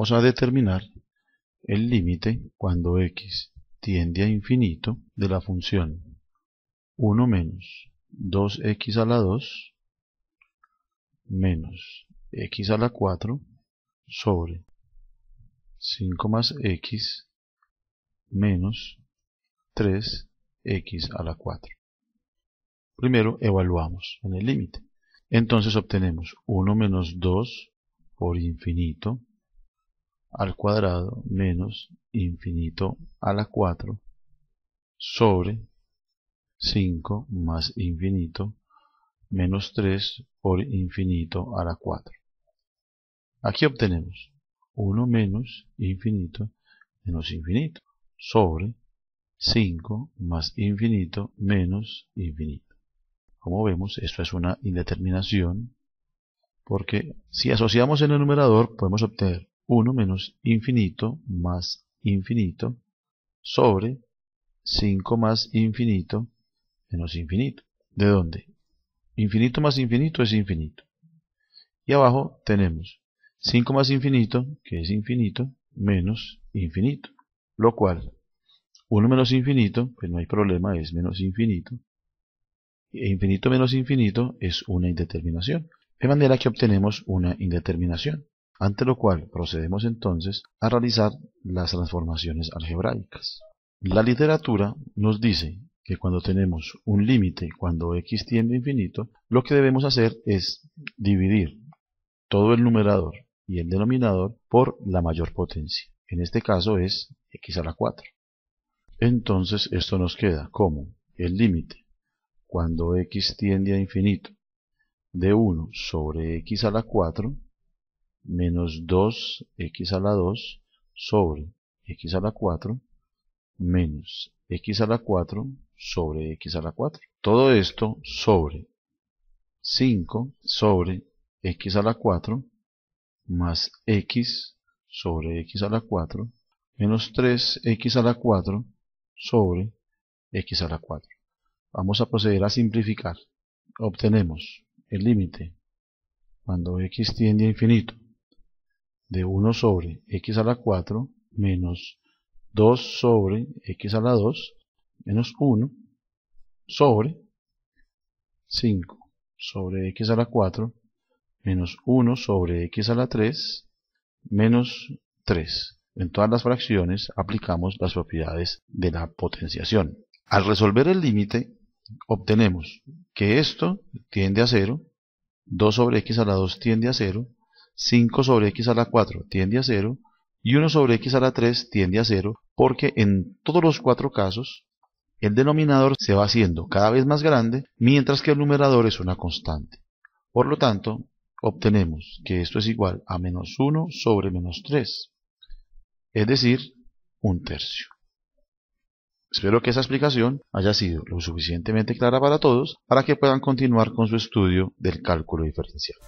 vamos a determinar el límite cuando x tiende a infinito de la función 1 menos 2x a la 2 menos x a la 4 sobre 5 más x menos 3x a la 4. Primero evaluamos en el límite. Entonces obtenemos 1 menos 2 por infinito al cuadrado menos infinito a la 4 sobre 5 más infinito menos 3 por infinito a la 4. Aquí obtenemos 1 menos infinito menos infinito sobre 5 más infinito menos infinito. Como vemos, esto es una indeterminación porque si asociamos en el numerador podemos obtener 1 menos infinito más infinito sobre 5 más infinito menos infinito. ¿De dónde? Infinito más infinito es infinito. Y abajo tenemos 5 más infinito, que es infinito, menos infinito. Lo cual, 1 menos infinito, pues no hay problema, es menos infinito. E infinito menos infinito es una indeterminación. De manera que obtenemos una indeterminación ante lo cual procedemos entonces a realizar las transformaciones algebraicas. La literatura nos dice que cuando tenemos un límite, cuando x tiende a infinito, lo que debemos hacer es dividir todo el numerador y el denominador por la mayor potencia. En este caso es x a la 4. Entonces esto nos queda como el límite cuando x tiende a infinito de 1 sobre x a la 4 menos 2x a la 2 sobre x a la 4 menos x a la 4 sobre x a la 4. Todo esto sobre 5 sobre x a la 4 más x sobre x a la 4 menos 3x a la 4 sobre x a la 4. Vamos a proceder a simplificar. Obtenemos el límite cuando x tiende a infinito de 1 sobre x a la 4 menos 2 sobre x a la 2 menos 1 sobre 5 sobre x a la 4 menos 1 sobre x a la 3 menos 3. En todas las fracciones aplicamos las propiedades de la potenciación. Al resolver el límite obtenemos que esto tiende a 0, 2 sobre x a la 2 tiende a 0, 5 sobre x a la 4 tiende a 0 y 1 sobre x a la 3 tiende a 0 porque en todos los cuatro casos el denominador se va haciendo cada vez más grande mientras que el numerador es una constante. Por lo tanto, obtenemos que esto es igual a menos 1 sobre menos 3, es decir, un tercio. Espero que esa explicación haya sido lo suficientemente clara para todos para que puedan continuar con su estudio del cálculo diferencial.